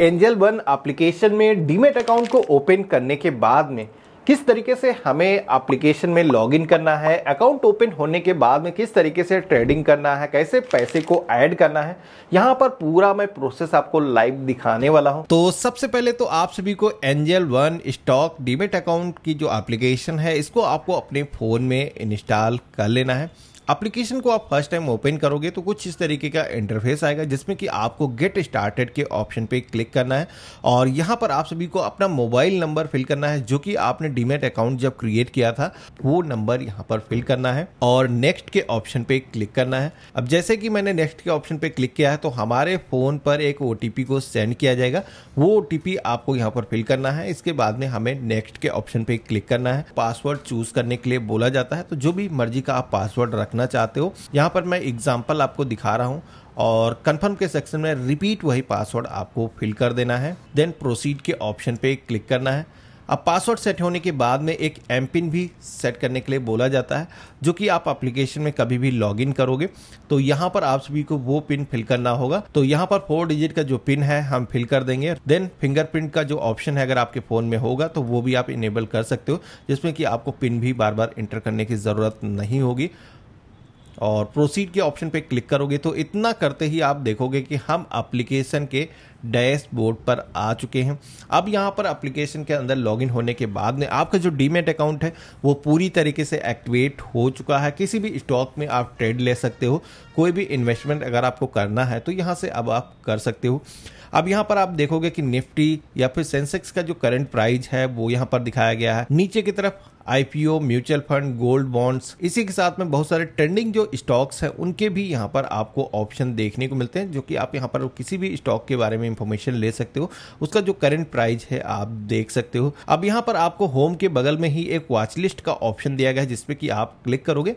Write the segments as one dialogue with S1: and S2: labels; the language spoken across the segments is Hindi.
S1: एंजल वन एप्लीकेशन में डीमेट अकाउंट को ओपन करने के बाद में किस तरीके से हमें एप्लीकेशन में लॉगिन करना है अकाउंट ओपन होने के बाद में किस तरीके से ट्रेडिंग करना है कैसे पैसे को ऐड करना है यहाँ पर पूरा मैं प्रोसेस आपको लाइव दिखाने वाला हूँ तो सबसे पहले तो आप सभी को Angel One stock demat account की जो एप्लीकेशन है इसको आपको अपने फ़ोन में इंस्टॉल कर लेना है एप्लीकेशन को आप फर्स्ट टाइम ओपन करोगे तो कुछ इस तरीके का इंटरफेस आएगा जिसमें कि आपको गेट स्टार्टेड के ऑप्शन पे क्लिक करना है और यहाँ पर आप सभी को अपना मोबाइल नंबर फिल करना है जो कि आपने डीमेट अकाउंट जब क्रिएट किया था वो नंबर यहाँ पर फिल करना है और नेक्स्ट के ऑप्शन पे क्लिक करना है अब जैसे कि मैंने नेक्स्ट के ऑप्शन पे क्लिक किया है तो हमारे फ़ोन पर एक ओ को सेंड किया जाएगा वो ओ आपको यहाँ पर फिल करना है इसके बाद में हमें नेक्स्ट के ऑप्शन पे क्लिक करना है पासवर्ड चूज करने के लिए बोला जाता है तो जो भी मर्जी का आप पासवर्ड रख रखना चाहते हो यहाँ पर मैं एग्जाम्पल आपको दिखा रहा हूँ और कंफर्म के सेक्शन में रिपीट वही पासवर्ड आपको फिल कर देना है देन प्रोसीड के ऑप्शन पे क्लिक करना है अब पासवर्ड सेट होने के बाद में एक एम पिन भी सेट करने के लिए बोला जाता है जो कि आप एप्लीकेशन में कभी भी लॉगिन करोगे तो यहाँ पर आप सभी को वो पिन फिल करना होगा तो यहाँ पर फोर डिजिट का जो पिन है हम फिल कर देंगे देन फिंगरप्रिंट का जो ऑप्शन है अगर आपके फ़ोन में होगा तो वो भी आप इनेबल कर सकते हो जिसमें कि आपको पिन भी बार बार इंटर करने की ज़रूरत नहीं होगी और प्रोसीड के ऑप्शन पे क्लिक करोगे तो इतना करते ही आप देखोगे कि हम एप्लीकेशन के डैशबोर्ड पर आ चुके हैं अब यहाँ पर एप्लीकेशन के अंदर लॉगिन होने के बाद में आपका जो डीमेट अकाउंट है वो पूरी तरीके से एक्टिवेट हो चुका है किसी भी स्टॉक में आप ट्रेड ले सकते हो कोई भी इन्वेस्टमेंट अगर आपको करना है तो यहाँ से अब आप कर सकते हो अब यहाँ पर आप देखोगे कि निफ्टी या फिर सेंसेक्स का जो करंट प्राइस है वो यहाँ पर दिखाया गया है नीचे की तरफ IPO mutual fund gold bonds इसी के साथ में बहुत सारे ट्रेंडिंग जो स्टॉक्स हैं उनके भी यहाँ पर आपको ऑप्शन देखने को मिलते हैं जो कि आप यहाँ पर किसी भी स्टॉक के बारे में इन्फॉर्मेशन ले सकते हो उसका जो करंट प्राइस है आप देख सकते हो अब यहाँ पर आपको होम के बगल में ही एक वॉच लिस्ट का ऑप्शन दिया गया है जिसपे कि आप क्लिक करोगे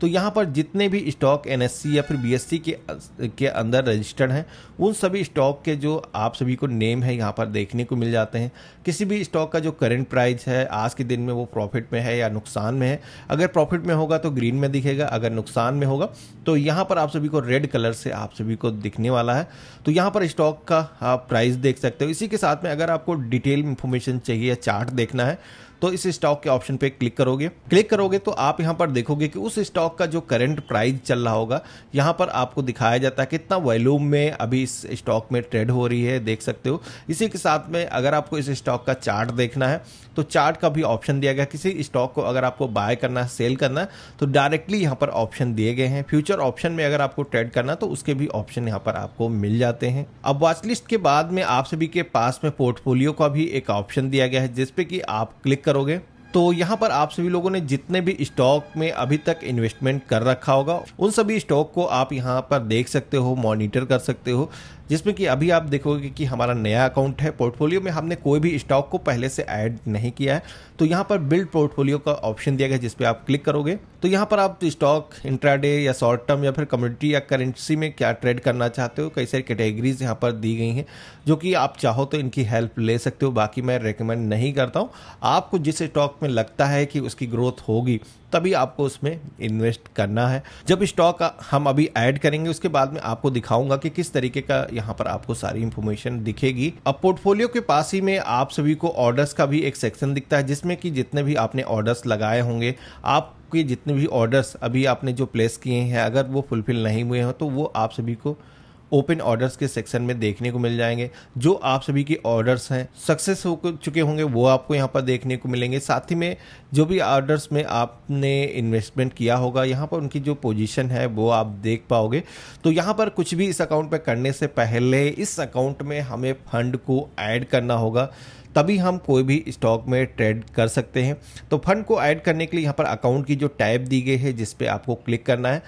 S1: तो यहाँ पर जितने भी स्टॉक एन या फिर बी के के अंदर रजिस्टर्ड हैं उन सभी स्टॉक के जो आप सभी को नेम है यहाँ पर देखने को मिल जाते हैं किसी भी स्टॉक का जो करेंट प्राइस है आज के दिन में वो प्रॉफिट में है या नुकसान में है अगर प्रॉफिट में होगा तो ग्रीन में दिखेगा अगर नुकसान में होगा तो यहाँ पर आप सभी को रेड कलर से आप सभी को दिखने वाला है तो यहाँ पर स्टॉक का आप प्राइस देख सकते हो इसी के साथ में अगर आपको डिटेल इन्फॉर्मेशन चाहिए या चार्ट देखना है तो इस स्टॉक के ऑप्शन पे क्लिक करोगे क्लिक करोगे तो आप यहाँ पर देखोगे कि उस स्टॉक का जो करंट प्राइस चल रहा होगा यहाँ पर आपको दिखाया जाता है कितना वॉल्यूम में अभी इस स्टॉक में ट्रेड हो रही है देख सकते हो इसी के साथ में अगर आपको इस स्टॉक का चार्ट देखना है तो चार्ट का भी ऑप्शन दिया गया किसी स्टॉक को अगर आपको बाय करना है सेल करना है तो डायरेक्टली यहाँ पर ऑप्शन दिए गए हैं फ्यूचर ऑप्शन में अगर आपको ट्रेड करना तो उसके भी ऑप्शन यहाँ पर आपको मिल जाते हैं अब वॉचलिस्ट के बाद में आप सभी के पास में पोर्टफोलियो का भी एक ऑप्शन दिया गया है जिसपे कि आप क्लिक करोगे तो यहाँ पर आप सभी लोगों ने जितने भी स्टॉक में अभी तक इन्वेस्टमेंट कर रखा होगा उन सभी स्टॉक को आप यहाँ पर देख सकते हो मॉनिटर कर सकते हो जिसमें कि अभी आप देखोगे कि हमारा नया अकाउंट है पोर्टफोलियो में हमने कोई भी स्टॉक को पहले से ऐड नहीं किया है तो यहाँ पर बिल्ड पोर्टफोलियो का ऑप्शन दिया गया जिसपे आप क्लिक करोगे तो यहाँ पर आप स्टॉक इंट्राडे या शॉर्ट टर्म या फिर कम्युनिटी या करेंसी में क्या ट्रेड करना चाहते हो कई सारी कैटेगरीज यहाँ पर दी गई हैं जो कि आप चाहो तो इनकी हेल्प ले सकते हो बाकी मैं रिकमेंड नहीं करता हूँ आपको जिस स्टॉक स्टॉक में लगता है कि उसकी ग्रोथ होगी तभी आपको उसमें इन्वेस्ट करना है जब स्टॉक हम अभी ऐड करेंगे उसके बाद में आपको दिखाऊंगा कि किस तरीके का यहाँ पर आपको सारी इंफॉर्मेशन दिखेगी अब पोर्टफोलियो के पास ही में आप सभी को ऑर्डर्स का भी एक सेक्शन दिखता है जिसमें कि जितने भी आपने ऑर्डर्स लगाए होंगे आप के जितने भी ऑर्डर्स अभी आपने जो प्लेस किए हैं अगर वो फुलफिल नहीं हुए हैं तो वो आप सभी को ओपन ऑर्डर्स के सेक्शन में देखने को मिल जाएंगे जो आप सभी के ऑर्डर्स हैं सक्सेस हो चुके होंगे वो आपको यहाँ पर देखने को मिलेंगे साथ ही में जो भी ऑर्डर्स में आपने इन्वेस्टमेंट किया होगा यहाँ पर उनकी जो पोजीशन है वो आप देख पाओगे तो यहाँ पर कुछ भी इस अकाउंट पर करने से पहले इस अकाउंट में हमें फंड को ऐड करना होगा तभी हम कोई भी स्टॉक में ट्रेड कर सकते हैं तो फंड को ऐड करने के लिए यहाँ पर अकाउंट की जो टैब दी गई है जिस पे आपको क्लिक करना है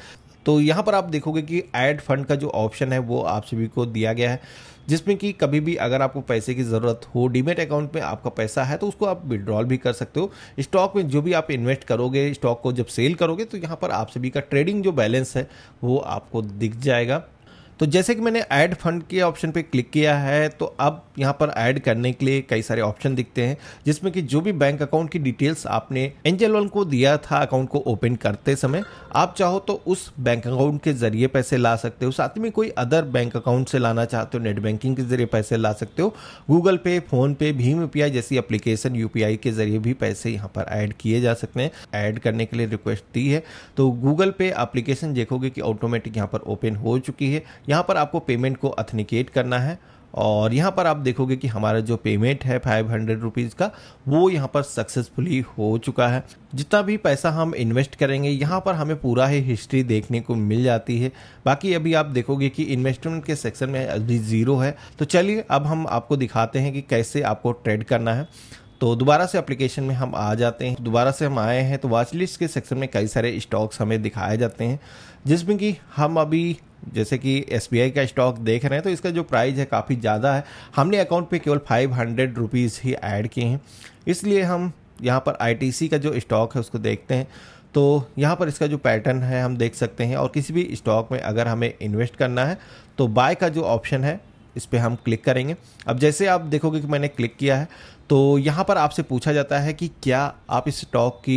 S1: तो यहाँ पर आप देखोगे कि ऐड फंड का जो ऑप्शन है वो आप सभी को दिया गया है जिसमें कि कभी भी अगर आपको पैसे की ज़रूरत हो डीमेट अकाउंट में आपका पैसा है तो उसको आप विड्रॉल भी कर सकते हो स्टॉक में जो भी आप इन्वेस्ट करोगे स्टॉक को जब सेल करोगे तो यहाँ पर आप सभी का ट्रेडिंग जो बैलेंस है वो आपको दिख जाएगा तो जैसे कि मैंने ऐड फंड के ऑप्शन पे क्लिक किया है तो अब यहाँ पर ऐड करने के लिए कई सारे ऑप्शन दिखते हैं जिसमें कि जो भी बैंक अकाउंट की डिटेल्स आपने एंजल वन को दिया था अकाउंट को ओपन करते समय आप चाहो तो उस बैंक अकाउंट के जरिए पैसे ला सकते हो साथ में कोई अदर बैंक अकाउंट से लाना चाहते हो नेट बैंकिंग के जरिए पैसे ला सकते हो गूगल पे फोन पे भीम यूपीआई जैसी अप्लीकेशन यूपीआई के जरिए भी पैसे यहाँ पर ऐड किए जा सकते हैं ऐड करने के लिए रिक्वेस्ट दी है तो गूगल पे अप्लीकेशन देखोगे कि ऑटोमेटिक यहाँ पर ओपन हो चुकी है यहाँ पर आपको पेमेंट को अथेनिकेट करना है और यहाँ पर आप देखोगे कि हमारा जो पेमेंट है फाइव हंड्रेड रुपीज़ का वो यहाँ पर सक्सेसफुली हो चुका है जितना भी पैसा हम इन्वेस्ट करेंगे यहाँ पर हमें पूरा ही हिस्ट्री देखने को मिल जाती है बाकी अभी आप देखोगे कि इन्वेस्टमेंट के सेक्शन में अभी ज़ीरो है तो चलिए अब हम आपको दिखाते हैं कि कैसे आपको ट्रेड करना है तो दोबारा से एप्लीकेशन में हम आ जाते हैं दोबारा से हम आए हैं तो वॉच लिस्ट के सेक्शन में कई सारे स्टॉक्स हमें दिखाए जाते हैं जिसमें कि हम अभी जैसे कि एस का स्टॉक देख रहे हैं तो इसका जो प्राइस है काफ़ी ज़्यादा है हमने अकाउंट पे केवल फाइव हंड्रेड रुपीज़ ही ऐड किए हैं इसलिए हम यहाँ पर आई का जो स्टॉक है उसको देखते हैं तो यहाँ पर इसका जो पैटर्न है हम देख सकते हैं और किसी भी स्टॉक में अगर हमें इन्वेस्ट करना है तो बाय का जो ऑप्शन है इस पर हम क्लिक करेंगे अब जैसे आप देखोगे कि मैंने क्लिक किया है तो यहाँ पर आपसे पूछा जाता है कि क्या आप इस स्टॉक की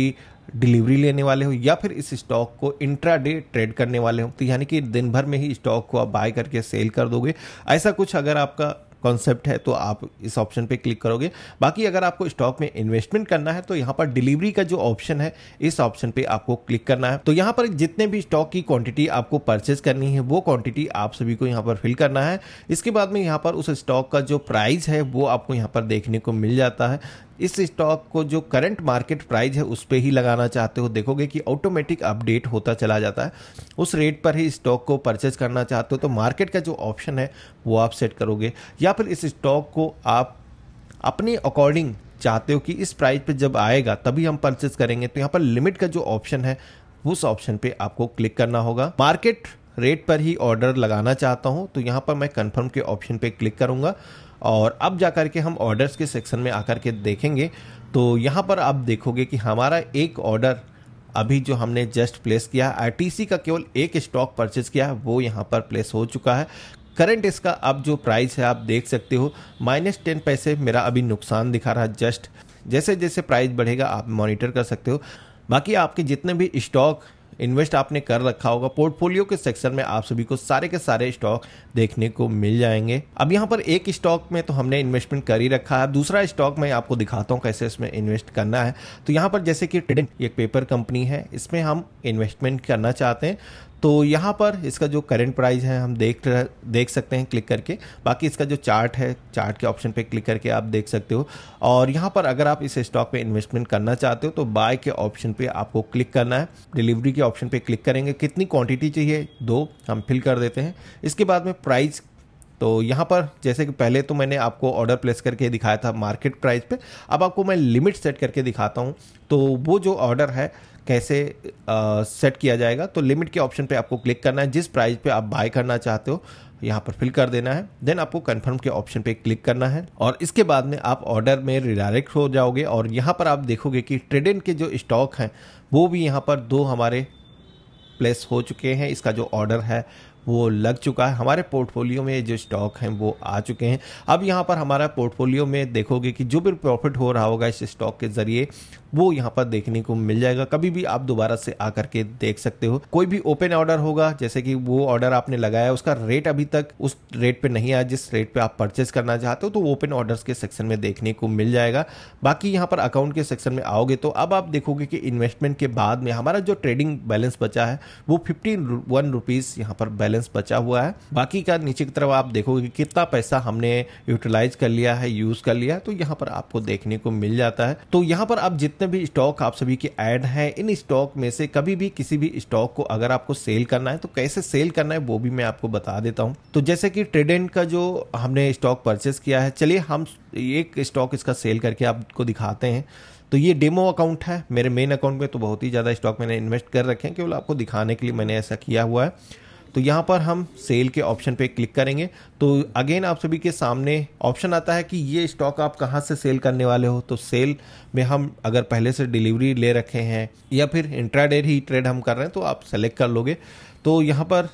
S1: डिलीवरी लेने वाले हो या फिर इस स्टॉक को इंट्रा डे ट्रेड करने वाले हो तो यानी कि दिन भर में ही स्टॉक को आप बाय करके सेल कर दोगे ऐसा कुछ अगर आपका कॉन्सेप्ट है तो आप इस ऑप्शन पे क्लिक करोगे बाकी अगर आपको स्टॉक में इन्वेस्टमेंट करना है तो यहाँ पर डिलीवरी का जो ऑप्शन है इस ऑप्शन पे आपको क्लिक करना है तो यहाँ पर जितने भी स्टॉक की क्वांटिटी आपको परचेज करनी है वो क्वांटिटी आप सभी को यहाँ पर फिल करना है इसके बाद में यहाँ पर उस स्टॉक का जो प्राइस है वो आपको यहाँ पर देखने को मिल जाता है इस स्टॉक को जो करंट मार्केट प्राइस है उस पर ही लगाना चाहते हो देखोगे कि ऑटोमेटिक अपडेट होता चला जाता है उस रेट पर ही स्टॉक को परचेज करना चाहते हो तो मार्केट का जो ऑप्शन है वो आप सेट करोगे या फिर इस स्टॉक को आप अपने अकॉर्डिंग चाहते हो कि इस प्राइस पे जब आएगा तभी हम परचेज करेंगे तो यहाँ पर लिमिट का जो ऑप्शन है उस ऑप्शन पे आपको क्लिक करना होगा मार्केट रेट पर ही ऑर्डर लगाना चाहता हूँ तो यहाँ पर मैं कन्फर्म के ऑप्शन पे क्लिक करूंगा और अब जा कर के हम ऑर्डर्स के सेक्शन में आकर के देखेंगे तो यहाँ पर आप देखोगे कि हमारा एक ऑर्डर अभी जो हमने जस्ट प्लेस किया आई का केवल एक स्टॉक परचेज किया वो यहाँ पर प्लेस हो चुका है करंट इसका अब जो प्राइस है आप देख सकते हो माइनस टेन पैसे मेरा अभी नुकसान दिखा रहा है जस्ट जैसे जैसे प्राइस बढ़ेगा आप मॉनिटर कर सकते हो बाकी आपके जितने भी स्टॉक इन्वेस्ट आपने कर रखा होगा पोर्टफोलियो के सेक्शन में आप सभी को सारे के सारे स्टॉक देखने को मिल जाएंगे अब यहाँ पर एक स्टॉक में तो हमने इन्वेस्टमेंट कर ही रखा है दूसरा स्टॉक मैं आपको दिखाता हूँ कैसे इसमें इन्वेस्ट करना है तो यहाँ पर जैसे कि ट्रेडिंग एक पेपर कंपनी है इसमें हम इन्वेस्टमेंट करना चाहते हैं तो यहाँ पर इसका जो करेंट प्राइस है हम देख देख सकते हैं क्लिक करके बाकी इसका जो चार्ट है चार्ट के ऑप्शन पे क्लिक करके आप देख सकते हो और यहाँ पर अगर आप इस स्टॉक पे इन्वेस्टमेंट करना चाहते हो तो बाय के ऑप्शन पे आपको क्लिक करना है डिलीवरी के ऑप्शन पे क्लिक करेंगे कितनी क्वांटिटी चाहिए दो हम फिल कर देते हैं इसके बाद में प्राइस तो यहाँ पर जैसे कि पहले तो मैंने आपको ऑर्डर प्लेस करके दिखाया था मार्केट प्राइस पे अब आपको मैं लिमिट सेट करके दिखाता हूँ तो वो जो ऑर्डर है कैसे सेट किया जाएगा तो लिमिट के ऑप्शन पे आपको क्लिक करना है जिस प्राइस पे आप बाय करना चाहते हो यहाँ पर फिल कर देना है देन आपको कन्फर्म के ऑप्शन पे क्लिक करना है और इसके बाद में आप ऑर्डर में रिडायरेक्ट हो जाओगे और यहाँ पर आप देखोगे कि ट्रेडेंट के जो स्टॉक हैं वो भी यहाँ पर दो हमारे प्लेस हो चुके हैं इसका जो ऑर्डर है वो लग चुका है हमारे पोर्टफोलियो में जो स्टॉक हैं वो आ चुके हैं अब यहाँ पर हमारा पोर्टफोलियो में देखोगे कि जो भी प्रॉफिट हो रहा होगा इस स्टॉक के ज़रिए वो यहाँ पर देखने को मिल जाएगा कभी भी आप दोबारा से आकर के देख सकते हो कोई भी ओपन ऑर्डर होगा जैसे कि वो ऑर्डर आपने लगाया उसका रेट अभी तक उस रेट पे नहीं आया जिस रेट पे आप परचेस करना चाहते हो तो ओपन ऑर्डर्स के सेक्शन में देखने को मिल जाएगा बाकी यहाँ पर अकाउंट के सेक्शन में आओगे तो अब आप देखोगे कि इन्वेस्टमेंट के बाद में हमारा जो ट्रेडिंग बैलेंस बचा है वो फिफ्टी वन रुपीज़ यहाँ पर बैलेंस बैलेंस बचा हुआ है बाकी का नीचे की तरफ आप देखोगे कि कितना पैसा हमने यूटिलाइज कर लिया है यूज कर लिया तो यहाँ पर आपको देखने को मिल जाता है तो यहाँ पर आप जितने भी स्टॉक आप सभी के एड हैं इन स्टॉक में से कभी भी किसी भी स्टॉक को अगर आपको सेल करना है तो कैसे सेल करना है वो भी मैं आपको बता देता हूँ तो जैसे कि ट्रेडेंट का जो हमने स्टॉक परचेस किया है चलिए हम एक स्टॉक इसका सेल करके आपको दिखाते हैं तो ये डेमो अकाउंट है मेरे मेन अकाउंट में तो बहुत ही ज़्यादा स्टॉक मैंने इन्वेस्ट कर रखे हैं केवल आपको दिखाने के लिए मैंने ऐसा किया हुआ है तो यहाँ पर हम सेल के ऑप्शन पे क्लिक करेंगे तो अगेन आप सभी के सामने ऑप्शन आता है कि ये स्टॉक आप कहाँ से सेल करने वाले हो तो सेल में हम अगर पहले से डिलीवरी ले रखे हैं या फिर इंट्राडे ही ट्रेड हम कर रहे हैं तो आप सेलेक्ट कर लोगे तो यहाँ पर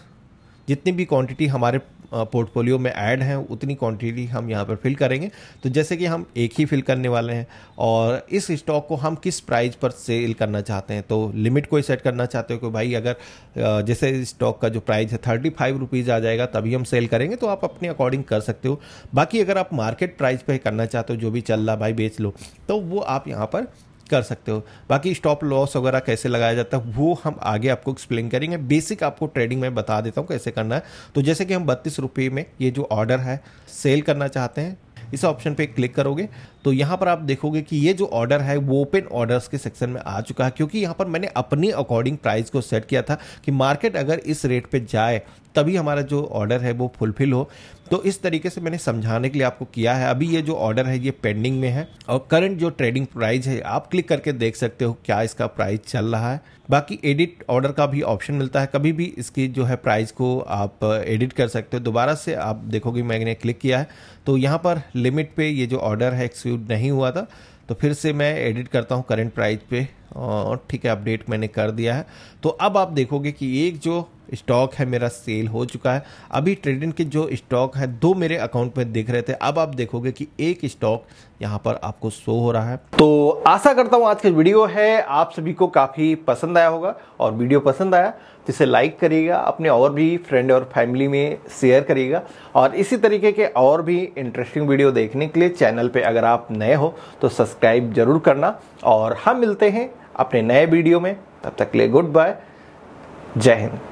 S1: जितनी भी क्वांटिटी हमारे पोर्टफोलियो में ऐड हैं उतनी क्वांटिटी हम यहाँ पर फिल करेंगे तो जैसे कि हम एक ही फिल करने वाले हैं और इस स्टॉक को हम किस प्राइस पर सेल करना चाहते हैं तो लिमिट कोई सेट करना चाहते हो कि भाई अगर जैसे स्टॉक का जो प्राइस है थर्टी फाइव रुपीज़ आ जाएगा तभी हम सेल करेंगे तो आप अपने अकॉर्डिंग कर सकते हो बाकी अगर आप मार्केट प्राइस पर करना चाहते हो जो भी चल रहा भाई बेच लो तो वो आप यहाँ पर कर सकते हो बाकी स्टॉप लॉस वगैरह कैसे लगाया जाता है वो हम आगे आपको एक्सप्लेन करेंगे बेसिक आपको ट्रेडिंग में बता देता हूँ कैसे करना है तो जैसे कि हम बत्तीस रुपये में ये जो ऑर्डर है सेल करना चाहते हैं इस ऑप्शन पे क्लिक करोगे तो यहाँ पर आप देखोगे कि ये जो ऑर्डर है वो ओपन ऑर्डर्स के सेक्शन में आ चुका है क्योंकि यहाँ पर मैंने अपनी अकॉर्डिंग प्राइस को सेट किया था कि मार्केट अगर इस रेट पे जाए तभी हमारा जो ऑर्डर है वो फुलफिल हो तो इस तरीके से मैंने समझाने के लिए आपको किया है अभी ये जो ऑर्डर है ये पेंडिंग में है और करंट जो ट्रेडिंग प्राइस है आप क्लिक करके देख सकते हो क्या इसका प्राइस चल रहा है बाकी एडिट ऑर्डर का भी ऑप्शन मिलता है कभी भी इसकी जो है प्राइस को आप एडिट कर सकते हो दोबारा से आप देखोगे मैंने क्लिक किया है तो यहाँ पर लिमिट पे ये जो ऑर्डर है एक्सक्यूट नहीं हुआ था तो फिर से मैं एडिट करता हूँ करंट प्राइस पे और ठीक है अपडेट मैंने कर दिया है तो अब आप देखोगे कि एक जो स्टॉक है मेरा सेल हो चुका है अभी ट्रेडिंग के जो स्टॉक है दो मेरे अकाउंट में देख रहे थे अब आप देखोगे कि एक स्टॉक यहाँ पर आपको शो हो रहा है तो आशा करता हूँ आज का वीडियो है आप सभी को काफ़ी पसंद आया होगा और वीडियो पसंद आया तो इसे लाइक करिएगा अपने और भी फ्रेंड और फैमिली में शेयर करिएगा और इसी तरीके के और भी इंटरेस्टिंग वीडियो देखने के लिए चैनल पे अगर आप नए हो तो सब्सक्राइब जरूर करना और हम मिलते हैं अपने नए वीडियो में तब तक के लिए गुड बाय जय हिंद